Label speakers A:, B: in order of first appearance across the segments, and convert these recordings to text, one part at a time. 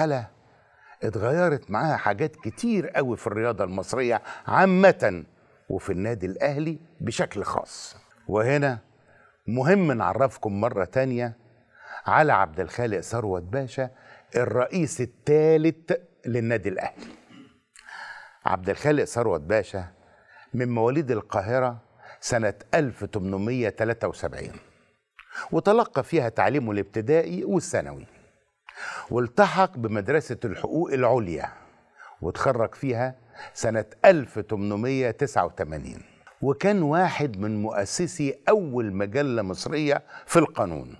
A: ألا اتغيرت معاها حاجات كتير قوي في الرياضة المصرية عامة وفي النادي الأهلي بشكل خاص وهنا مهم نعرفكم مرة تانية على عبد الخالق ثروت باشا الرئيس الثالث للنادي الأهلي عبد الخالق ثروت باشا من مواليد القاهرة سنة 1873 وتلقى فيها تعليمه الابتدائي والثانوي والتحق بمدرسة الحقوق العليا وتخرج فيها سنة 1889 وكان واحد من مؤسسي أول مجلة مصرية في القانون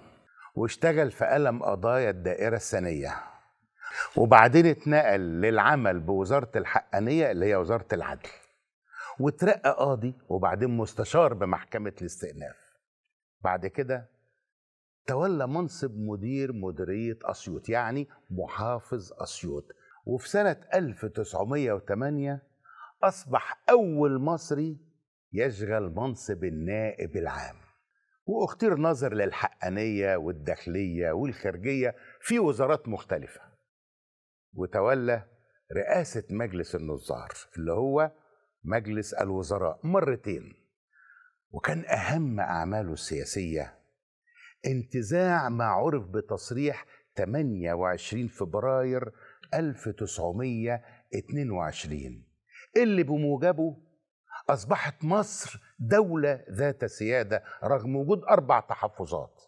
A: واشتغل في قلم قضايا الدائرة السنية وبعدين اتنقل للعمل بوزارة الحقانية اللي هي وزارة العدل وترقى قاضي وبعدين مستشار بمحكمة الاستئناف بعد كده تولى منصب مدير مديرية أسيوط يعني محافظ أسيوط وفي سنة 1908 أصبح أول مصري يشغل منصب النائب العام واختير نظر للحقانية والداخلية والخارجية في وزارات مختلفة وتولى رئاسة مجلس النظار اللي هو مجلس الوزراء مرتين وكان أهم أعماله السياسية انتزاع ما عرف بتصريح 28 فبراير 1922 اللي بموجبه أصبحت مصر دولة ذات سيادة رغم وجود أربع تحفظات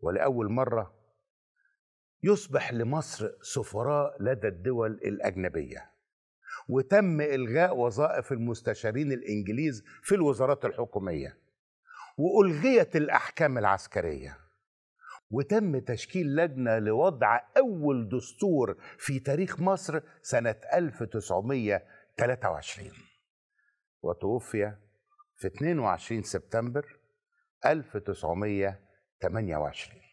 A: ولأول مرة يصبح لمصر سفراء لدى الدول الأجنبية وتم إلغاء وظائف المستشارين الإنجليز في الوزارات الحكومية وألغيت الأحكام العسكرية وتم تشكيل لجنة لوضع أول دستور في تاريخ مصر سنة 1923 وتوفي في 22 سبتمبر 1928